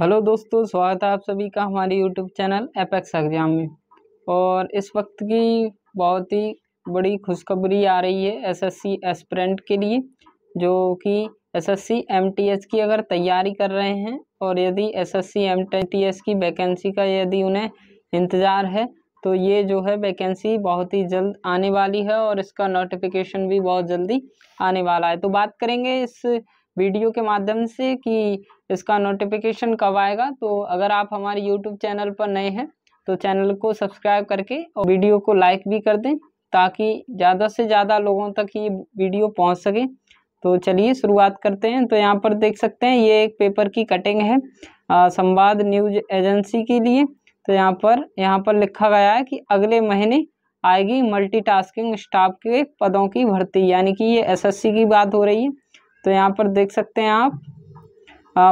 hello दोस्तों स्वागत है आप सभी का हमारे यूट्यूब चैनल एपेक्स एग्जाम में और इस वक्त की बहुत ही बड़ी खुशखबरी आ रही है एसएससी एस के लिए जो कि एसएससी एमटीएस की अगर तैयारी कर रहे हैं और यदि एसएससी एमटीएस की वैकेंसी का यदि उन्हें इंतज़ार है तो ये जो है वैकेंसी बहुत ही जल्द आने वाली है और इसका नोटिफिकेशन भी बहुत जल्दी आने वाला है तो बात करेंगे इस वीडियो के माध्यम से कि इसका नोटिफिकेशन कब आएगा तो अगर आप हमारे यूट्यूब चैनल पर नए हैं तो चैनल को सब्सक्राइब करके और वीडियो को लाइक भी कर दें ताकि ज़्यादा से ज़्यादा लोगों तक ये वीडियो पहुंच सके तो चलिए शुरुआत करते हैं तो यहाँ पर देख सकते हैं ये एक पेपर की कटिंग है संवाद न्यूज एजेंसी के लिए तो यहाँ पर यहाँ पर लिखा गया है कि अगले महीने आएगी मल्टीटास्किंग स्टाफ के पदों की भर्ती यानी कि ये एसएससी की बात हो रही है तो यहाँ पर देख सकते हैं आप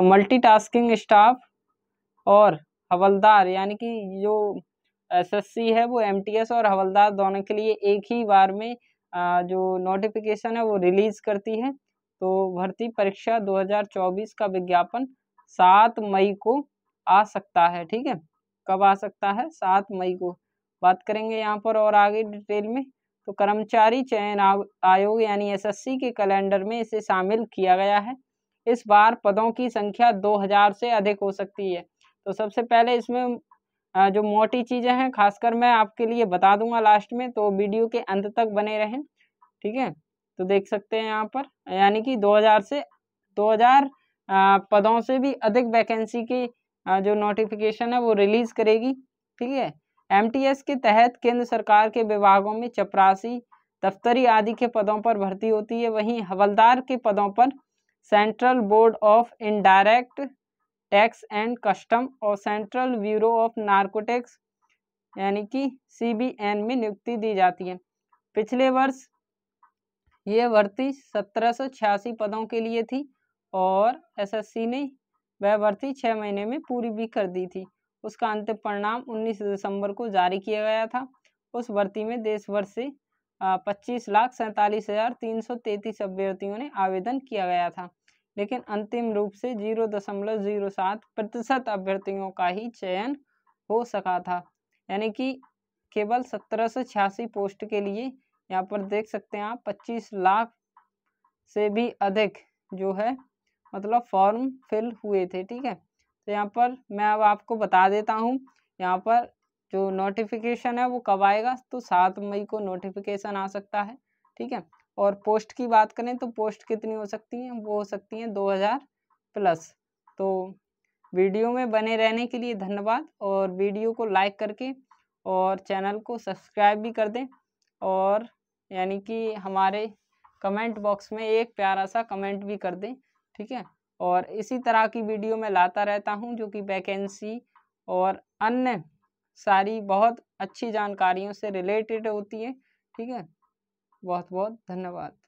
मल्टीटास्किंग स्टाफ और हवलदार यानी कि जो एसएससी है वो एमटीएस और हवलदार दोनों के लिए एक ही बार में आ, जो नोटिफिकेशन है वो रिलीज़ करती है तो भर्ती परीक्षा 2024 का विज्ञापन सात मई को आ सकता है ठीक है कब आ सकता है सात मई को बात करेंगे यहाँ पर और आगे डिटेल में तो कर्मचारी चयन आयोग यानी एसएससी के कैलेंडर में इसे शामिल किया गया है इस बार पदों की संख्या 2000 से अधिक हो सकती है तो सबसे पहले इसमें जो मोटी चीज़ें हैं खासकर मैं आपके लिए बता दूंगा लास्ट में तो वीडियो के अंत तक बने रहें ठीक है तो देख सकते हैं यहाँ पर यानी कि 2000 से 2000 पदों से भी अधिक वैकेंसी की जो नोटिफिकेशन है वो रिलीज़ करेगी ठीक है एमटीएस के तहत केंद्र सरकार के विभागों में चपरासी दफ्तरी आदि के पदों पर भर्ती होती है वहीं हवलदार के पदों पर central board of indirect tax and custom और सेंट्रल ब्यूरो ऑफ नार्कोटिक्स यानी कि सीबीएन में नियुक्ति दी जाती है पिछले वर्ष ये भर्ती सत्रह पदों के लिए थी और एसएससी ने वह भर्ती छः महीने में पूरी भी कर दी थी उसका अंतिम परिणाम 19 दिसंबर को जारी किया गया था उस भर्ती में देश भर से पच्चीस लाख सैंतालीस हजार तीन सौ तैतीस अभ्यर्थियों ने आवेदन किया गया था लेकिन अंतिम रूप से जीरो दशमलव जीरो सात प्रतिशत अभ्यर्थियों का ही चयन हो सका था यानी कि केवल सत्रह सौ छियासी पोस्ट के लिए यहाँ पर देख सकते हैं आप पच्चीस लाख से भी अधिक जो है मतलब फॉर्म फिल हुए थे ठीक है तो यहाँ पर मैं अब आपको बता देता हूँ यहाँ पर जो नोटिफिकेशन है वो कब आएगा तो सात मई को नोटिफिकेशन आ सकता है ठीक है और पोस्ट की बात करें तो पोस्ट कितनी हो सकती हैं वो हो सकती हैं दो हज़ार प्लस तो वीडियो में बने रहने के लिए धन्यवाद और वीडियो को लाइक करके और चैनल को सब्सक्राइब भी कर दें और यानी कि हमारे कमेंट बॉक्स में एक प्यारा सा कमेंट भी कर दें ठीक है और इसी तरह की वीडियो मैं लाता रहता हूँ जो कि वैकेंसी और अन्य सारी बहुत अच्छी जानकारियों से रिलेटेड होती है ठीक है बहुत बहुत धन्यवाद